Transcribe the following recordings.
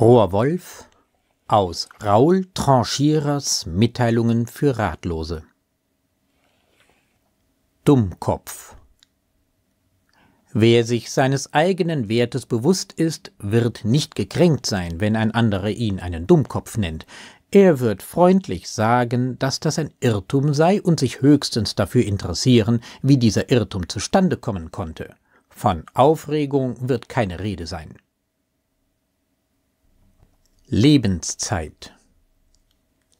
Roher Wolf aus Raoul Tranchierers Mitteilungen für Ratlose. Dummkopf. Wer sich seines eigenen Wertes bewusst ist, wird nicht gekränkt sein, wenn ein anderer ihn einen Dummkopf nennt. Er wird freundlich sagen, dass das ein Irrtum sei und sich höchstens dafür interessieren, wie dieser Irrtum zustande kommen konnte. Von Aufregung wird keine Rede sein. Lebenszeit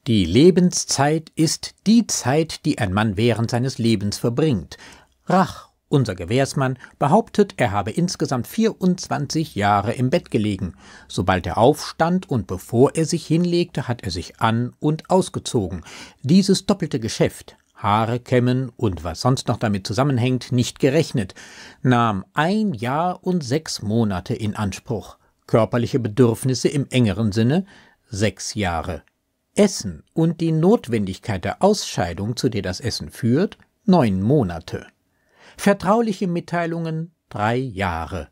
Die Lebenszeit ist die Zeit, die ein Mann während seines Lebens verbringt. Rach, unser Gewährsmann, behauptet, er habe insgesamt 24 Jahre im Bett gelegen. Sobald er aufstand und bevor er sich hinlegte, hat er sich an- und ausgezogen. Dieses doppelte Geschäft, Haare kämmen und was sonst noch damit zusammenhängt, nicht gerechnet, nahm ein Jahr und sechs Monate in Anspruch körperliche Bedürfnisse im engeren Sinne sechs Jahre, Essen und die Notwendigkeit der Ausscheidung, zu der das Essen führt, neun Monate, vertrauliche Mitteilungen drei Jahre,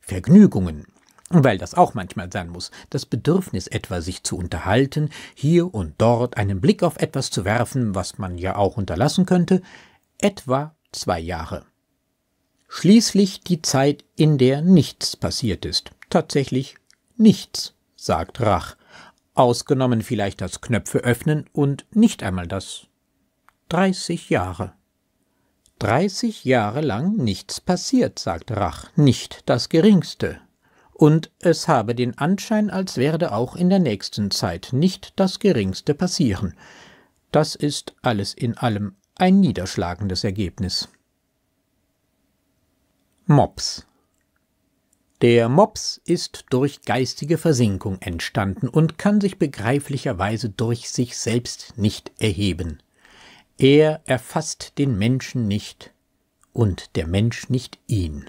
Vergnügungen, weil das auch manchmal sein muss, das Bedürfnis etwa sich zu unterhalten, hier und dort einen Blick auf etwas zu werfen, was man ja auch unterlassen könnte, etwa zwei Jahre. Schließlich die Zeit, in der nichts passiert ist. Tatsächlich nichts, sagt Rach. Ausgenommen vielleicht das Knöpfe öffnen und nicht einmal das. 30 Jahre. 30 Jahre lang nichts passiert, sagt Rach, nicht das geringste. Und es habe den Anschein, als werde auch in der nächsten Zeit nicht das geringste passieren. Das ist alles in allem ein niederschlagendes Ergebnis. Mops Der Mops ist durch geistige Versinkung entstanden und kann sich begreiflicherweise durch sich selbst nicht erheben. Er erfasst den Menschen nicht und der Mensch nicht ihn.